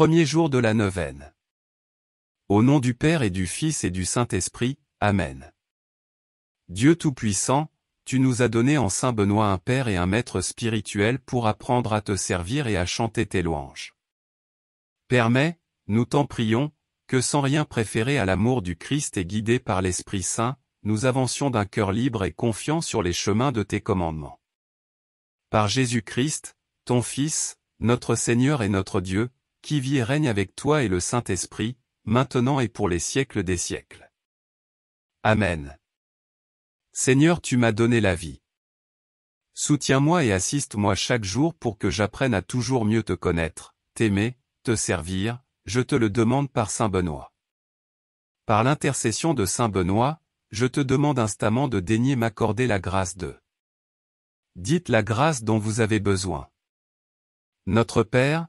premier jour de la neuvaine. Au nom du Père et du Fils et du Saint-Esprit, Amen. Dieu Tout-Puissant, tu nous as donné en Saint Benoît un Père et un Maître spirituel pour apprendre à te servir et à chanter tes louanges. Permets, nous t'en prions, que sans rien préférer à l'amour du Christ et guidé par l'Esprit Saint, nous avancions d'un cœur libre et confiant sur les chemins de tes commandements. Par Jésus-Christ, ton Fils, notre Seigneur et notre Dieu, qui vit et règne avec toi et le Saint-Esprit, maintenant et pour les siècles des siècles. Amen. Seigneur, tu m'as donné la vie. Soutiens-moi et assiste-moi chaque jour pour que j'apprenne à toujours mieux te connaître, t'aimer, te servir, je te le demande par Saint Benoît. Par l'intercession de Saint Benoît, je te demande instamment de daigner m'accorder la grâce de. Dites la grâce dont vous avez besoin. Notre Père,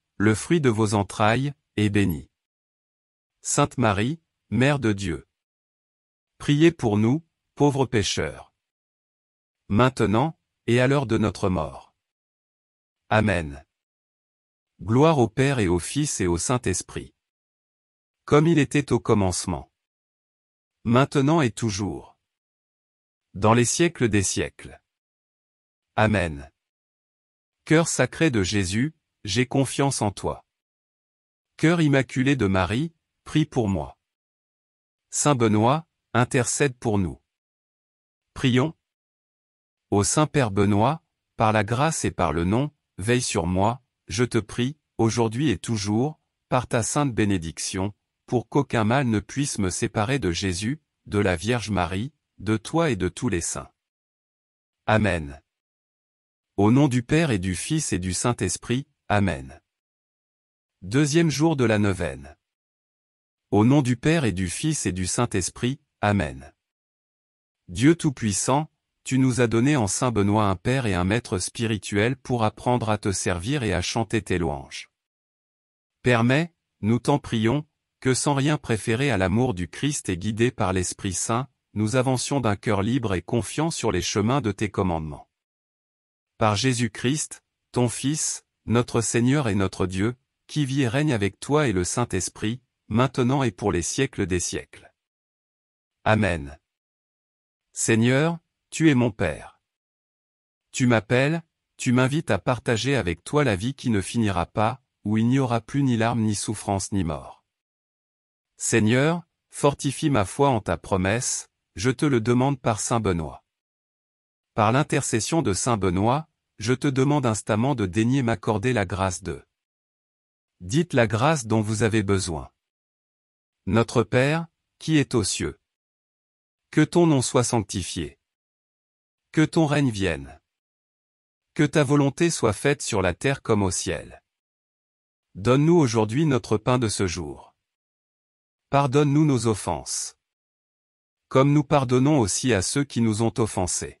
le fruit de vos entrailles, est béni. Sainte Marie, Mère de Dieu. Priez pour nous, pauvres pécheurs. Maintenant, et à l'heure de notre mort. Amen. Gloire au Père et au Fils et au Saint-Esprit. Comme il était au commencement. Maintenant et toujours. Dans les siècles des siècles. Amen. Cœur sacré de Jésus, j'ai confiance en toi. Cœur immaculé de Marie, prie pour moi. Saint Benoît, intercède pour nous. Prions. Ô Saint Père Benoît, par la grâce et par le nom, veille sur moi, je te prie, aujourd'hui et toujours, par ta sainte bénédiction, pour qu'aucun mal ne puisse me séparer de Jésus, de la Vierge Marie, de toi et de tous les saints. Amen. Au nom du Père et du Fils et du Saint-Esprit, Amen. Deuxième jour de la neuvaine. Au nom du Père et du Fils et du Saint-Esprit, Amen. Dieu Tout-Puissant, tu nous as donné en Saint Benoît un Père et un Maître spirituel pour apprendre à te servir et à chanter tes louanges. Permets, nous t'en prions, que sans rien préférer à l'amour du Christ et guidé par l'Esprit Saint, nous avancions d'un cœur libre et confiant sur les chemins de tes commandements. Par Jésus-Christ, ton Fils, notre Seigneur et notre Dieu, qui vit et règne avec toi et le Saint-Esprit, maintenant et pour les siècles des siècles. Amen. Seigneur, tu es mon Père. Tu m'appelles, tu m'invites à partager avec toi la vie qui ne finira pas, où il n'y aura plus ni larmes ni souffrance ni mort. Seigneur, fortifie ma foi en ta promesse, je te le demande par Saint Benoît. Par l'intercession de Saint Benoît, je te demande instamment de daigner m'accorder la grâce de. Dites la grâce dont vous avez besoin. Notre Père, qui est aux cieux. Que ton nom soit sanctifié. Que ton règne vienne. Que ta volonté soit faite sur la terre comme au ciel. Donne-nous aujourd'hui notre pain de ce jour. Pardonne-nous nos offenses. Comme nous pardonnons aussi à ceux qui nous ont offensés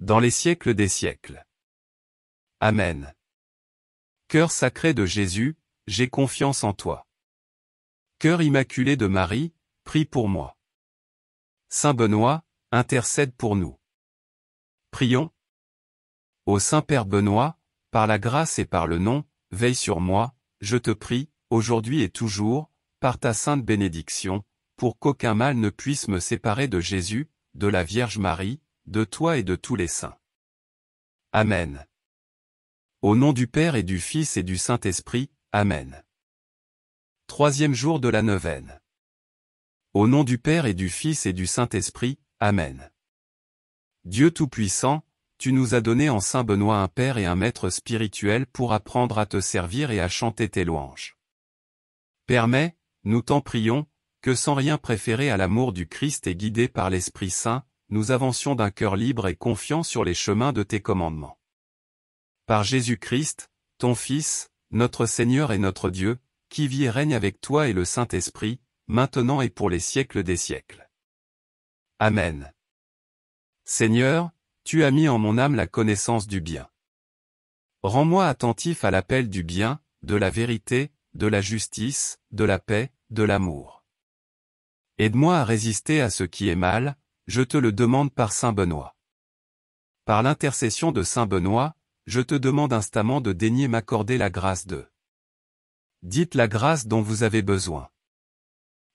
dans les siècles des siècles. Amen. Cœur sacré de Jésus, j'ai confiance en toi. Cœur immaculé de Marie, prie pour moi. Saint Benoît, intercède pour nous. Prions. Ô Saint Père Benoît, par la grâce et par le nom, veille sur moi, je te prie, aujourd'hui et toujours, par ta sainte bénédiction, pour qu'aucun mal ne puisse me séparer de Jésus, de la Vierge Marie, de toi et de tous les saints. Amen. Au nom du Père et du Fils et du Saint-Esprit, Amen. Troisième jour de la neuvaine. Au nom du Père et du Fils et du Saint-Esprit, Amen. Dieu Tout-Puissant, tu nous as donné en Saint Benoît un Père et un Maître spirituel pour apprendre à te servir et à chanter tes louanges. Permets, nous t'en prions, que sans rien préférer à l'amour du Christ et guidé par l'Esprit Saint, nous avancions d'un cœur libre et confiant sur les chemins de tes commandements. Par Jésus-Christ, ton Fils, notre Seigneur et notre Dieu, qui vit et règne avec toi et le Saint-Esprit, maintenant et pour les siècles des siècles. Amen. Seigneur, tu as mis en mon âme la connaissance du bien. Rends-moi attentif à l'appel du bien, de la vérité, de la justice, de la paix, de l'amour. Aide-moi à résister à ce qui est mal, je te le demande par Saint Benoît. Par l'intercession de Saint Benoît, je te demande instamment de daigner m'accorder la grâce de. Dites la grâce dont vous avez besoin.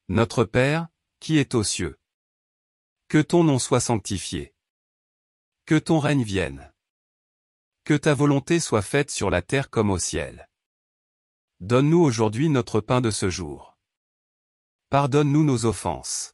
Notre Père, qui est aux cieux. Que ton nom soit sanctifié. Que ton règne vienne. Que ta volonté soit faite sur la terre comme au ciel. Donne-nous aujourd'hui notre pain de ce jour. Pardonne-nous nos offenses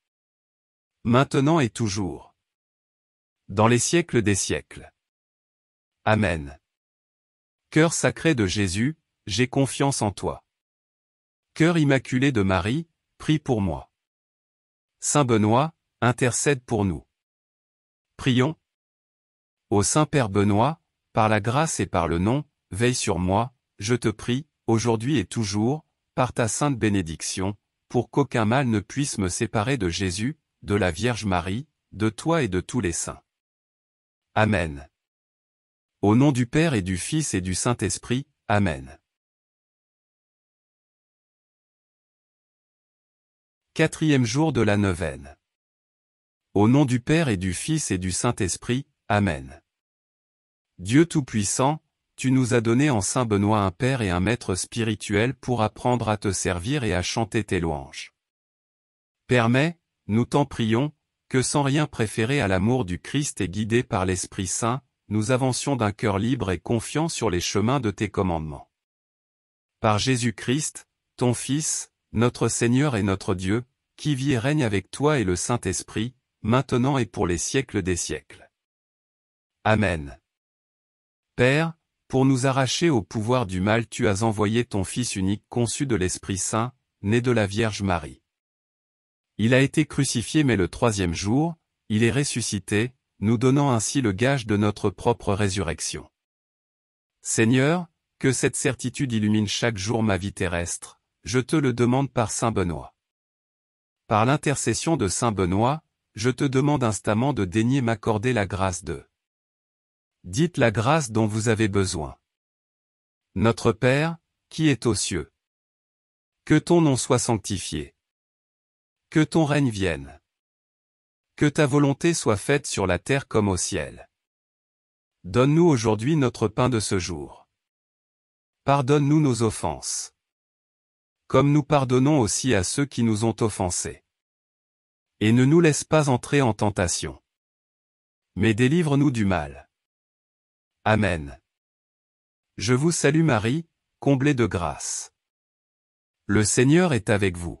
maintenant et toujours. Dans les siècles des siècles. Amen. Cœur sacré de Jésus, j'ai confiance en toi. Cœur immaculé de Marie, prie pour moi. Saint Benoît, intercède pour nous. Prions. Ô Saint Père Benoît, par la grâce et par le nom, veille sur moi, je te prie, aujourd'hui et toujours, par ta sainte bénédiction, pour qu'aucun mal ne puisse me séparer de Jésus, de la Vierge Marie, de toi et de tous les saints. Amen. Au nom du Père et du Fils et du Saint-Esprit, Amen. Quatrième jour de la neuvaine. Au nom du Père et du Fils et du Saint-Esprit, Amen. Dieu Tout-Puissant, tu nous as donné en Saint Benoît un Père et un Maître spirituel pour apprendre à te servir et à chanter tes louanges. Permets, nous t'en prions, que sans rien préférer à l'amour du Christ et guidé par l'Esprit Saint, nous avancions d'un cœur libre et confiant sur les chemins de tes commandements. Par Jésus-Christ, ton Fils, notre Seigneur et notre Dieu, qui vit et règne avec toi et le Saint-Esprit, maintenant et pour les siècles des siècles. Amen. Père, pour nous arracher au pouvoir du mal tu as envoyé ton Fils unique conçu de l'Esprit Saint, né de la Vierge Marie. Il a été crucifié mais le troisième jour, il est ressuscité, nous donnant ainsi le gage de notre propre résurrection. Seigneur, que cette certitude illumine chaque jour ma vie terrestre, je te le demande par Saint Benoît. Par l'intercession de Saint Benoît, je te demande instamment de daigner m'accorder la grâce de. Dites la grâce dont vous avez besoin. Notre Père, qui est aux cieux. Que ton nom soit sanctifié. Que ton règne vienne. Que ta volonté soit faite sur la terre comme au ciel. Donne-nous aujourd'hui notre pain de ce jour. Pardonne-nous nos offenses. Comme nous pardonnons aussi à ceux qui nous ont offensés. Et ne nous laisse pas entrer en tentation. Mais délivre-nous du mal. Amen. Je vous salue Marie, comblée de grâce. Le Seigneur est avec vous.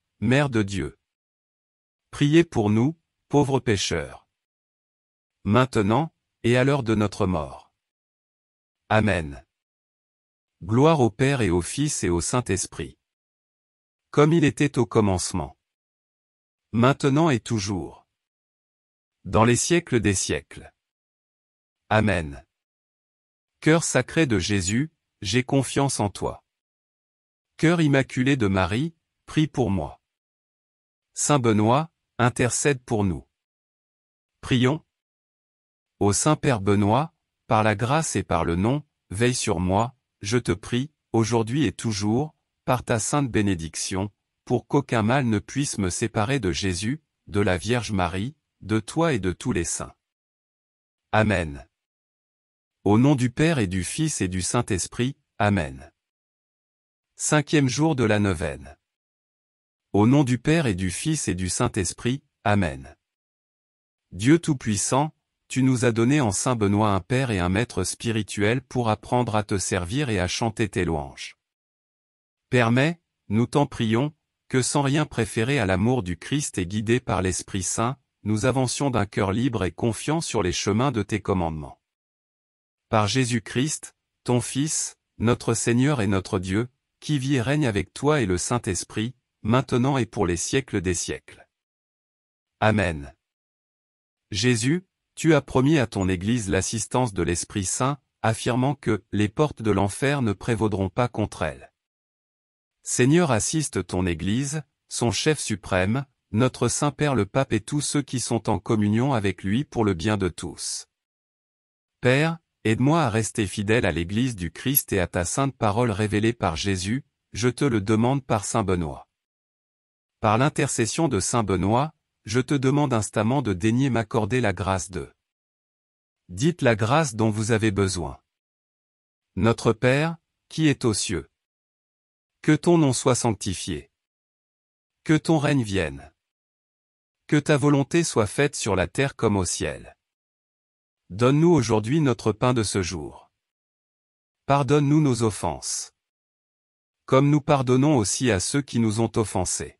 Mère de Dieu. Priez pour nous, pauvres pécheurs. Maintenant, et à l'heure de notre mort. Amen. Gloire au Père et au Fils et au Saint-Esprit. Comme il était au commencement. Maintenant et toujours. Dans les siècles des siècles. Amen. Cœur sacré de Jésus, j'ai confiance en toi. Cœur immaculé de Marie, prie pour moi. Saint Benoît, intercède pour nous. Prions. Au Saint Père Benoît, par la grâce et par le nom, veille sur moi, je te prie, aujourd'hui et toujours, par ta sainte bénédiction, pour qu'aucun mal ne puisse me séparer de Jésus, de la Vierge Marie, de toi et de tous les saints. Amen. Au nom du Père et du Fils et du Saint-Esprit, Amen. Cinquième jour de la neuvaine. Au nom du Père et du Fils et du Saint-Esprit, Amen. Dieu Tout-Puissant, tu nous as donné en Saint Benoît un Père et un Maître spirituel pour apprendre à te servir et à chanter tes louanges. Permets, nous t'en prions, que sans rien préférer à l'amour du Christ et guidé par l'Esprit Saint, nous avancions d'un cœur libre et confiant sur les chemins de tes commandements. Par Jésus-Christ, ton Fils, notre Seigneur et notre Dieu, qui vit et règne avec toi et le Saint-Esprit, maintenant et pour les siècles des siècles. Amen. Jésus, tu as promis à ton Église l'assistance de l'Esprit Saint, affirmant que les portes de l'enfer ne prévaudront pas contre elle. Seigneur assiste ton Église, son chef suprême, notre Saint-Père le Pape et tous ceux qui sont en communion avec lui pour le bien de tous. Père, aide-moi à rester fidèle à l'Église du Christ et à ta sainte parole révélée par Jésus, je te le demande par Saint Benoît par l'intercession de Saint Benoît, je te demande instamment de daigner m'accorder la grâce de. Dites la grâce dont vous avez besoin. Notre Père, qui est aux cieux. Que ton nom soit sanctifié. Que ton règne vienne. Que ta volonté soit faite sur la terre comme au ciel. Donne-nous aujourd'hui notre pain de ce jour. Pardonne-nous nos offenses. Comme nous pardonnons aussi à ceux qui nous ont offensés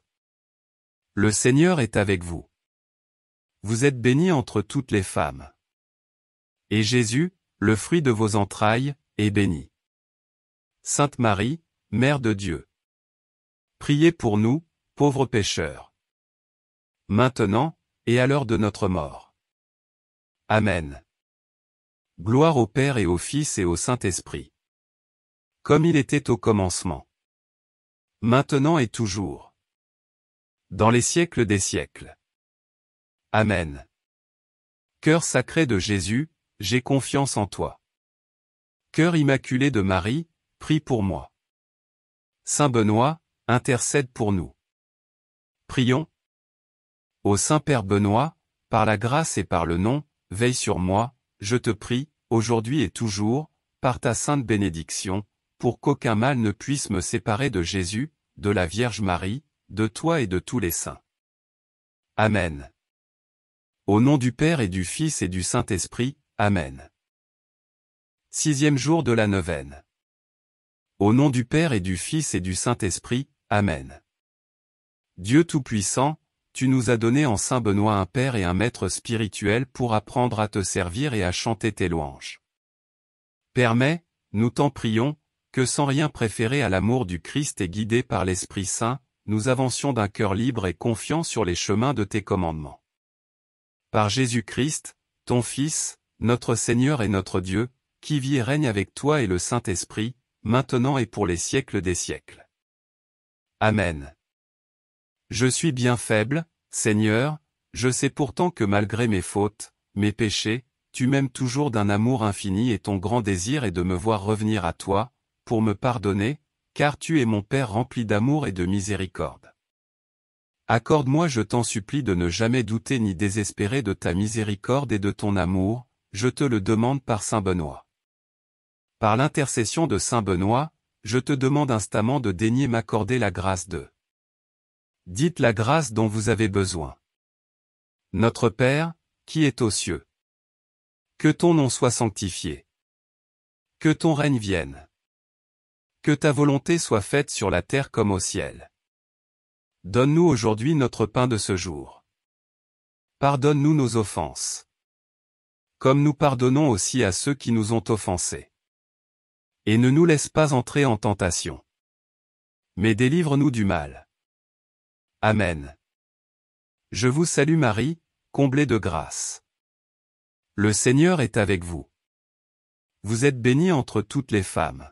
Le Seigneur est avec vous. Vous êtes bénie entre toutes les femmes. Et Jésus, le fruit de vos entrailles, est béni. Sainte Marie, Mère de Dieu. Priez pour nous, pauvres pécheurs. Maintenant, et à l'heure de notre mort. Amen. Gloire au Père et au Fils et au Saint-Esprit. Comme il était au commencement. Maintenant et toujours dans les siècles des siècles. Amen. Cœur sacré de Jésus, j'ai confiance en toi. Cœur immaculé de Marie, prie pour moi. Saint Benoît, intercède pour nous. Prions. Ô Saint Père Benoît, par la grâce et par le nom, veille sur moi, je te prie, aujourd'hui et toujours, par ta sainte bénédiction, pour qu'aucun mal ne puisse me séparer de Jésus, de la Vierge Marie, de toi et de tous les saints. Amen. Au nom du Père et du Fils et du Saint-Esprit, Amen. Sixième jour de la neuvaine. Au nom du Père et du Fils et du Saint-Esprit, Amen. Dieu Tout-Puissant, tu nous as donné en Saint Benoît un Père et un Maître spirituel pour apprendre à te servir et à chanter tes louanges. Permets, nous t'en prions, que sans rien préférer à l'amour du Christ et guidé par l'Esprit Saint, nous avancions d'un cœur libre et confiant sur les chemins de tes commandements. Par Jésus-Christ, ton Fils, notre Seigneur et notre Dieu, qui vit et règne avec toi et le Saint-Esprit, maintenant et pour les siècles des siècles. Amen. Je suis bien faible, Seigneur, je sais pourtant que malgré mes fautes, mes péchés, tu m'aimes toujours d'un amour infini et ton grand désir est de me voir revenir à toi, pour me pardonner, car tu es mon Père rempli d'amour et de miséricorde. Accorde-moi, je t'en supplie, de ne jamais douter ni désespérer de ta miséricorde et de ton amour, je te le demande par Saint Benoît. Par l'intercession de Saint Benoît, je te demande instamment de daigner m'accorder la grâce de. Dites la grâce dont vous avez besoin. Notre Père, qui est aux cieux. Que ton nom soit sanctifié. Que ton règne vienne. Que ta volonté soit faite sur la terre comme au ciel. Donne-nous aujourd'hui notre pain de ce jour. Pardonne-nous nos offenses. Comme nous pardonnons aussi à ceux qui nous ont offensés. Et ne nous laisse pas entrer en tentation. Mais délivre-nous du mal. Amen. Je vous salue Marie, comblée de grâce. Le Seigneur est avec vous. Vous êtes bénie entre toutes les femmes.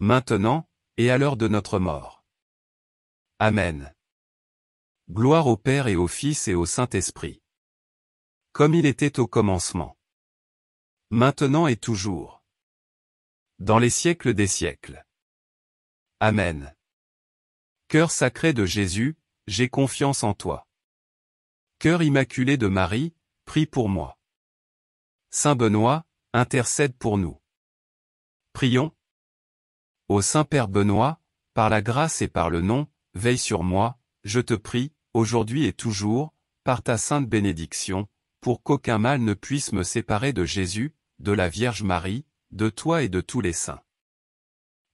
maintenant, et à l'heure de notre mort. Amen. Gloire au Père et au Fils et au Saint-Esprit. Comme il était au commencement. Maintenant et toujours. Dans les siècles des siècles. Amen. Cœur sacré de Jésus, j'ai confiance en toi. Cœur immaculé de Marie, prie pour moi. Saint Benoît, intercède pour nous. Prions, Ô Saint-Père Benoît, par la grâce et par le nom, veille sur moi, je te prie, aujourd'hui et toujours, par ta sainte bénédiction, pour qu'aucun mal ne puisse me séparer de Jésus, de la Vierge Marie, de toi et de tous les saints.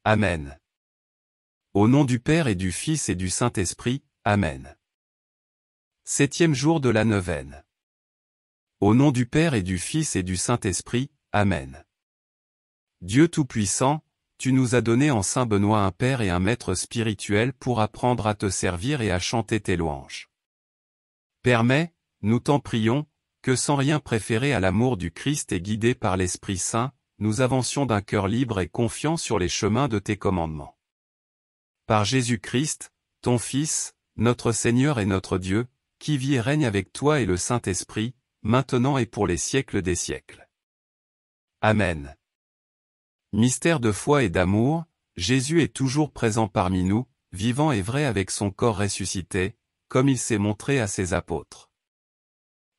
Amen. Au nom du Père et du Fils et du Saint-Esprit, Amen. Septième jour de la neuvaine. Au nom du Père et du Fils et du Saint-Esprit, Amen. Dieu Tout-Puissant, tu nous as donné en Saint Benoît un père et un maître spirituel pour apprendre à te servir et à chanter tes louanges. Permets, nous t'en prions, que sans rien préférer à l'amour du Christ et guidé par l'Esprit Saint, nous avancions d'un cœur libre et confiant sur les chemins de tes commandements. Par Jésus-Christ, ton Fils, notre Seigneur et notre Dieu, qui vit et règne avec toi et le Saint-Esprit, maintenant et pour les siècles des siècles. Amen. Mystère de foi et d'amour, Jésus est toujours présent parmi nous, vivant et vrai avec son corps ressuscité, comme il s'est montré à ses apôtres.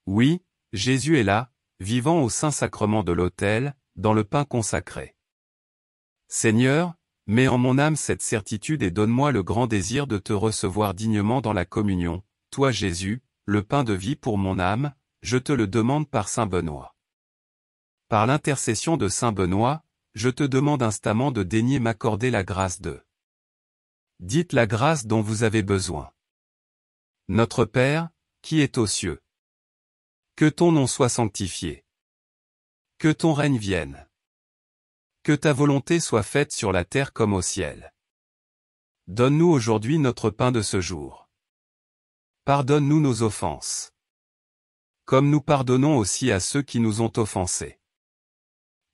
Oui, Jésus est là, vivant au Saint-Sacrement de l'autel, dans le pain consacré. Seigneur, mets en mon âme cette certitude et donne-moi le grand désir de te recevoir dignement dans la communion, toi Jésus, le pain de vie pour mon âme, je te le demande par Saint Benoît. Par l'intercession de Saint Benoît, je te demande instamment de daigner m'accorder la grâce de. Dites la grâce dont vous avez besoin. Notre Père, qui est aux cieux. Que ton nom soit sanctifié. Que ton règne vienne. Que ta volonté soit faite sur la terre comme au ciel. Donne-nous aujourd'hui notre pain de ce jour. Pardonne-nous nos offenses. Comme nous pardonnons aussi à ceux qui nous ont offensés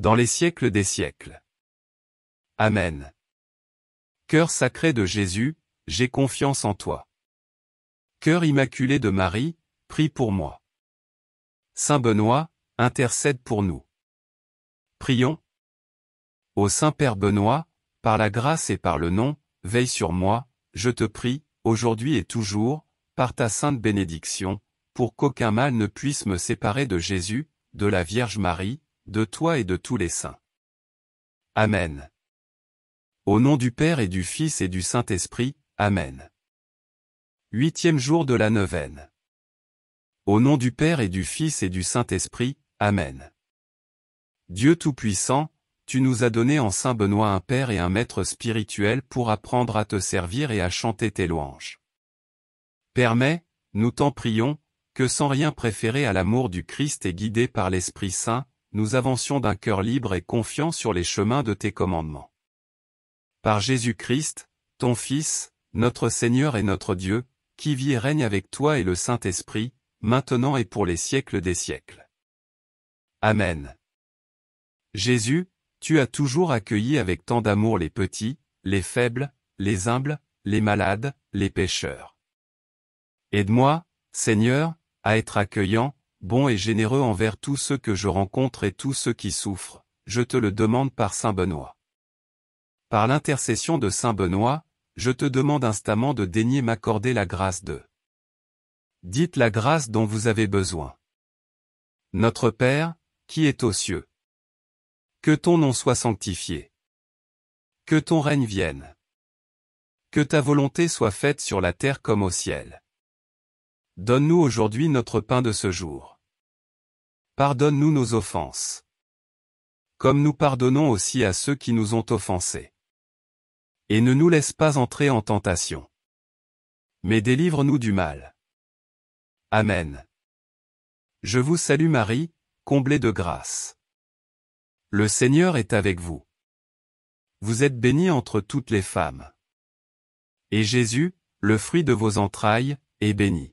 dans les siècles des siècles. Amen. Cœur sacré de Jésus, j'ai confiance en toi. Cœur immaculé de Marie, prie pour moi. Saint Benoît, intercède pour nous. Prions. Ô Saint Père Benoît, par la grâce et par le nom, veille sur moi, je te prie, aujourd'hui et toujours, par ta sainte bénédiction, pour qu'aucun mal ne puisse me séparer de Jésus, de la Vierge Marie, de toi et de tous les saints. Amen. Au nom du Père et du Fils et du Saint-Esprit, Amen. Huitième jour de la neuvaine. Au nom du Père et du Fils et du Saint-Esprit, Amen. Dieu Tout-Puissant, tu nous as donné en Saint Benoît un Père et un Maître spirituel pour apprendre à te servir et à chanter tes louanges. Permets, nous t'en prions, que sans rien préférer à l'amour du Christ et guidé par l'Esprit Saint, nous avancions d'un cœur libre et confiant sur les chemins de tes commandements. Par Jésus-Christ, ton Fils, notre Seigneur et notre Dieu, qui vit et règne avec toi et le Saint-Esprit, maintenant et pour les siècles des siècles. Amen. Jésus, tu as toujours accueilli avec tant d'amour les petits, les faibles, les humbles, les malades, les pécheurs. Aide-moi, Seigneur, à être accueillant, bon et généreux envers tous ceux que je rencontre et tous ceux qui souffrent, je te le demande par Saint Benoît. Par l'intercession de Saint Benoît, je te demande instamment de daigner m'accorder la grâce de. Dites la grâce dont vous avez besoin. Notre Père, qui est aux cieux. Que ton nom soit sanctifié. Que ton règne vienne. Que ta volonté soit faite sur la terre comme au ciel. Donne-nous aujourd'hui notre pain de ce jour. Pardonne-nous nos offenses. Comme nous pardonnons aussi à ceux qui nous ont offensés. Et ne nous laisse pas entrer en tentation. Mais délivre-nous du mal. Amen. Je vous salue Marie, comblée de grâce. Le Seigneur est avec vous. Vous êtes bénie entre toutes les femmes. Et Jésus, le fruit de vos entrailles, est béni.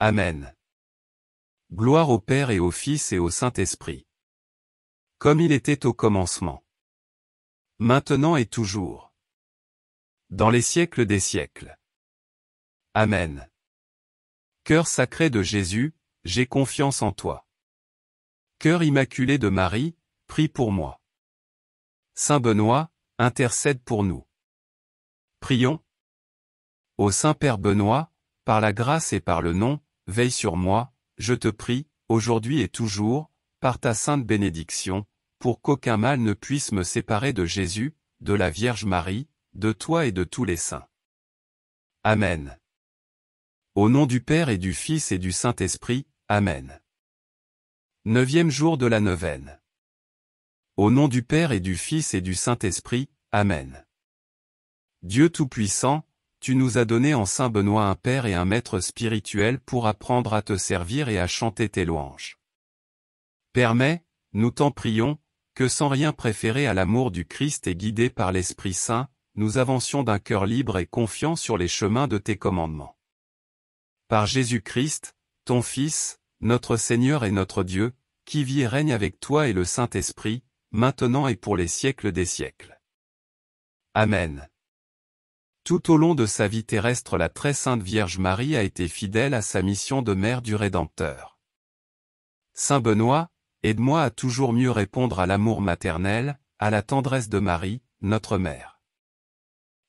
Amen. Gloire au Père et au Fils et au Saint-Esprit. Comme il était au commencement. Maintenant et toujours. Dans les siècles des siècles. Amen. Cœur sacré de Jésus, j'ai confiance en toi. Cœur immaculé de Marie, prie pour moi. Saint Benoît, intercède pour nous. Prions. Au Saint Père Benoît, par la grâce et par le nom, veille sur moi, je te prie, aujourd'hui et toujours, par ta sainte bénédiction, pour qu'aucun mal ne puisse me séparer de Jésus, de la Vierge Marie, de toi et de tous les saints. Amen. Au nom du Père et du Fils et du Saint-Esprit, Amen. Neuvième jour de la neuvaine. Au nom du Père et du Fils et du Saint-Esprit, Amen. Dieu Tout-Puissant, tu nous as donné en Saint Benoît un père et un maître spirituel pour apprendre à te servir et à chanter tes louanges. Permets, nous t'en prions, que sans rien préférer à l'amour du Christ et guidé par l'Esprit Saint, nous avancions d'un cœur libre et confiant sur les chemins de tes commandements. Par Jésus-Christ, ton Fils, notre Seigneur et notre Dieu, qui vit et règne avec toi et le Saint-Esprit, maintenant et pour les siècles des siècles. Amen. Tout au long de sa vie terrestre la très sainte Vierge Marie a été fidèle à sa mission de mère du Rédempteur. Saint Benoît, aide-moi à toujours mieux répondre à l'amour maternel, à la tendresse de Marie, notre mère.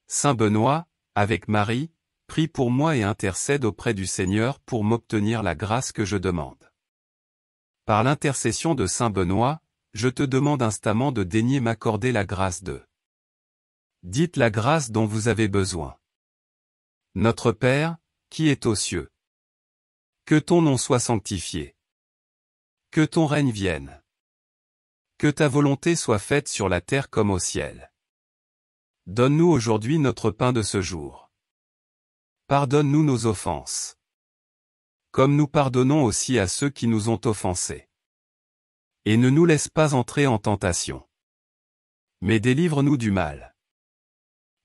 Saint Benoît, avec Marie, prie pour moi et intercède auprès du Seigneur pour m'obtenir la grâce que je demande. Par l'intercession de Saint Benoît, je te demande instamment de daigner m'accorder la grâce de Dites la grâce dont vous avez besoin. Notre Père, qui est aux cieux. Que ton nom soit sanctifié. Que ton règne vienne. Que ta volonté soit faite sur la terre comme au ciel. Donne-nous aujourd'hui notre pain de ce jour. Pardonne-nous nos offenses. Comme nous pardonnons aussi à ceux qui nous ont offensés. Et ne nous laisse pas entrer en tentation. Mais délivre-nous du mal.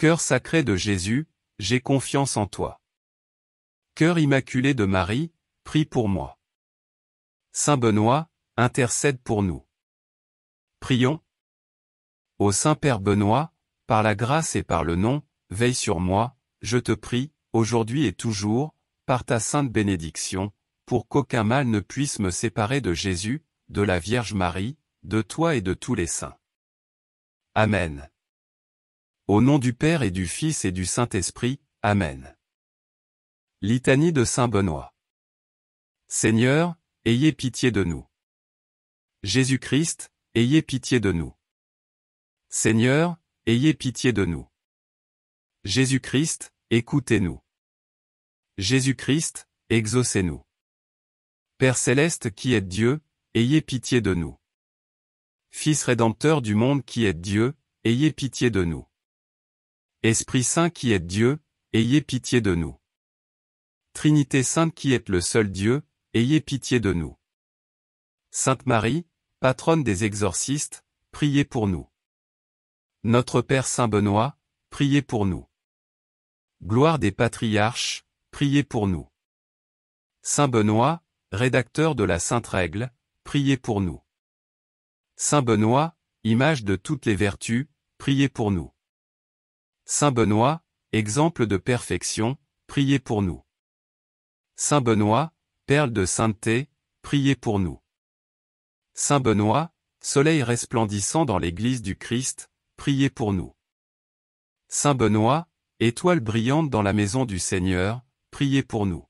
Cœur sacré de Jésus, j'ai confiance en toi. Cœur immaculé de Marie, prie pour moi. Saint Benoît, intercède pour nous. Prions. Ô Saint Père Benoît, par la grâce et par le nom, veille sur moi, je te prie, aujourd'hui et toujours, par ta sainte bénédiction, pour qu'aucun mal ne puisse me séparer de Jésus, de la Vierge Marie, de toi et de tous les saints. Amen. Au nom du Père et du Fils et du Saint-Esprit, Amen. Litanie de Saint Benoît. Seigneur, ayez pitié de nous. Jésus-Christ, ayez pitié de nous. Seigneur, ayez pitié de nous. Jésus-Christ, écoutez-nous. Jésus-Christ, exaucez-nous. Père céleste qui êtes Dieu, ayez pitié de nous. Fils rédempteur du monde qui êtes Dieu, ayez pitié de nous. Esprit Saint qui êtes Dieu, ayez pitié de nous. Trinité Sainte qui êtes le seul Dieu, ayez pitié de nous. Sainte Marie, patronne des exorcistes, priez pour nous. Notre Père Saint Benoît, priez pour nous. Gloire des patriarches, priez pour nous. Saint Benoît, rédacteur de la Sainte Règle, priez pour nous. Saint Benoît, image de toutes les vertus, priez pour nous. Saint Benoît, exemple de perfection, priez pour nous. Saint Benoît, perle de sainteté, priez pour nous. Saint Benoît, soleil resplendissant dans l'Église du Christ, priez pour nous. Saint Benoît, étoile brillante dans la maison du Seigneur, priez pour nous.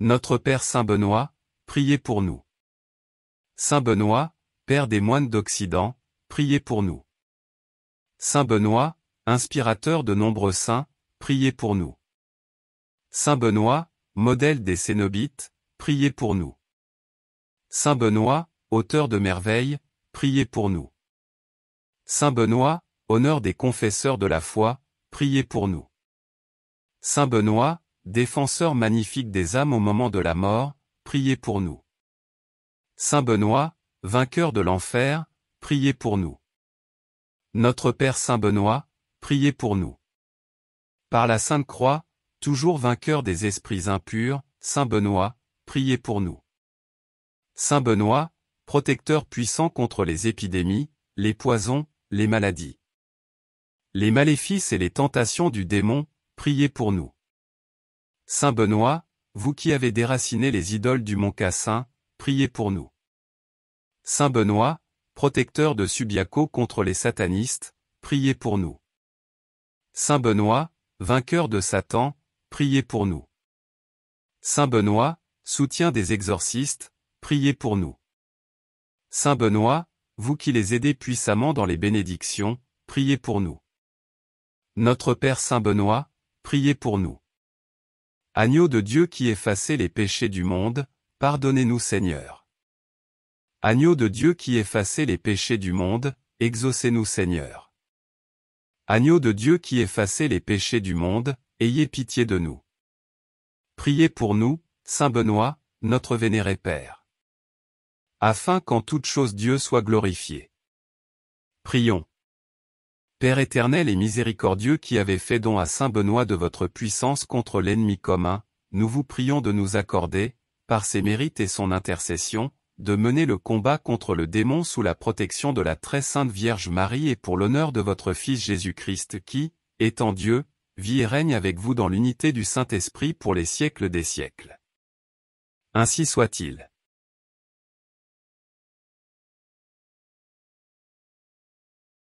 Notre Père Saint Benoît, priez pour nous. Saint Benoît, Père des moines d'Occident, priez pour nous. Saint Benoît, inspirateur de nombreux saints, priez pour nous. Saint Benoît, modèle des Cénobites, priez pour nous. Saint Benoît, auteur de merveilles, priez pour nous. Saint Benoît, honneur des confesseurs de la foi, priez pour nous. Saint Benoît, défenseur magnifique des âmes au moment de la mort, priez pour nous. Saint Benoît, vainqueur de l'enfer, priez pour nous. Notre Père Saint Benoît, Priez pour nous. Par la Sainte Croix, toujours vainqueur des esprits impurs, Saint Benoît, priez pour nous. Saint Benoît, protecteur puissant contre les épidémies, les poisons, les maladies. Les maléfices et les tentations du démon, priez pour nous. Saint Benoît, vous qui avez déraciné les idoles du mont Cassin, priez pour nous. Saint Benoît, protecteur de Subiaco contre les satanistes, priez pour nous. Saint Benoît, vainqueur de Satan, priez pour nous. Saint Benoît, soutien des exorcistes, priez pour nous. Saint Benoît, vous qui les aidez puissamment dans les bénédictions, priez pour nous. Notre Père Saint Benoît, priez pour nous. Agneau de Dieu qui effacez les péchés du monde, pardonnez-nous Seigneur. Agneau de Dieu qui effacez les péchés du monde, exaucez-nous Seigneur. Agneau de Dieu qui effacez les péchés du monde, ayez pitié de nous. Priez pour nous, Saint Benoît, notre vénéré Père. Afin qu'en toute chose Dieu soit glorifié. Prions. Père éternel et miséricordieux qui avez fait don à Saint Benoît de votre puissance contre l'ennemi commun, nous vous prions de nous accorder, par ses mérites et son intercession, de mener le combat contre le démon sous la protection de la très sainte Vierge Marie et pour l'honneur de votre Fils Jésus-Christ qui, étant Dieu, vit et règne avec vous dans l'unité du Saint-Esprit pour les siècles des siècles. Ainsi soit-il.